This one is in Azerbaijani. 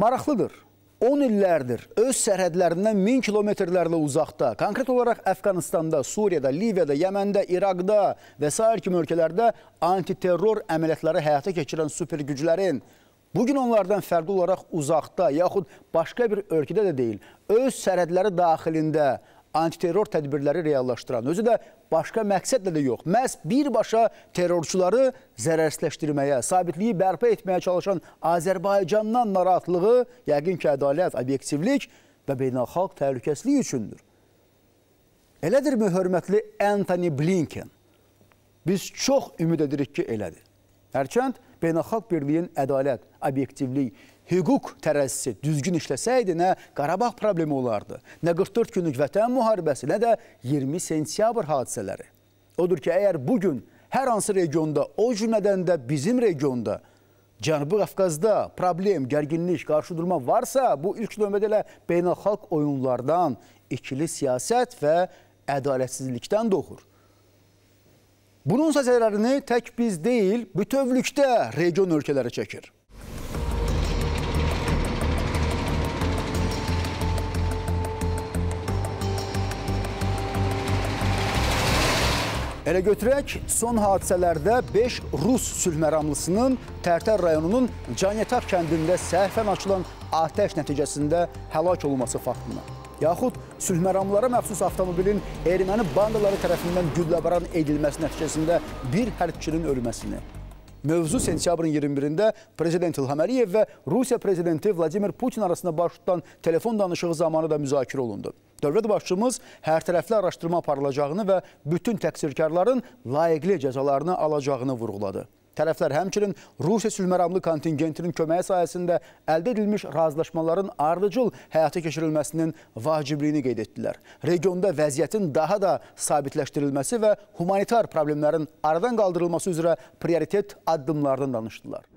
maraqlıdır. 10 illərdir öz sərhədlərindən 1000 kilometrlərlə uzaqda, konkret olaraq Əfqanistanda, Suriyada, Liviyada, Yəməndə, İraqda və s. kimi ölkələrdə antiterror əməliyyatları həyata keçirən supergüclərin bugün onlardan fərqli olaraq uzaqda, yaxud başqa bir ölkədə də deyil, öz sərhədləri daxilində antiterror tədbirləri reallaşdıran, özü də başqa məqsədlə də yox, məhz birbaşa terrorçuları zərərsləşdirməyə, sabitliyi bərpa etməyə çalışan Azərbaycandan narahatlığı yəqin ki, ədalət, obyektivlik və beynəlxalq təhlükəslilik üçündür. Elədirmi, hörmətli Anthony Blinken? Biz çox ümid edirik ki, elədir. Hərçənd beynəlxalq birliyin ədalət, obyektivlik, hüquq tərəzisi düzgün işləsəydi, nə Qarabağ problemi olardı, nə 44 günlük vətən müharibəsi, nə də 20 sentyabr hadisələri. Odur ki, əgər bugün hər hansı regionda, o cümlədən də bizim regionda, Cənubi Qafqazda problem, gərginlik, qarşı durma varsa, bu ilk növbədə elə beynəlxalq oyunlardan, ikili siyasət və ədalətsizlikdən doğur. Bunun səsələrini tək biz deyil, bütövlükdə region ölkələri çəkir. Elə götürək, son hadisələrdə 5 Rus sülhməramlısının Tərtər rayonunun Canyetaq kəndində səhvən açılan atəş nəticəsində həlak olması faktını. Yaxud sülhməramlara məxsus avtomobilin erməni bandaları tərəfindən gülləbaran edilməsi nəticəsində bir hərbçinin ölməsini. Mövzu sentyabrın 21-də prezident İlham Əliyev və Rusiya prezidenti Vladimir Putin arasında baş tutan telefon danışığı zamanı da müzakirə olundu. Dövlət başçımız hərtərəfli araşdırma aparılacağını və bütün təqsirkarların layiqli cəzalarını alacağını vurğuladı. Tərəflər həmçinin Rusiya sülməramlı kontingentinin köməyi sayəsində əldə edilmiş razılaşmaların ardıcıl həyata keçirilməsinin vacibliyini qeyd etdilər. Regionda vəziyyətin daha da sabitləşdirilməsi və humanitar problemlərin aradan qaldırılması üzrə prioritet addımlardan danışdılar.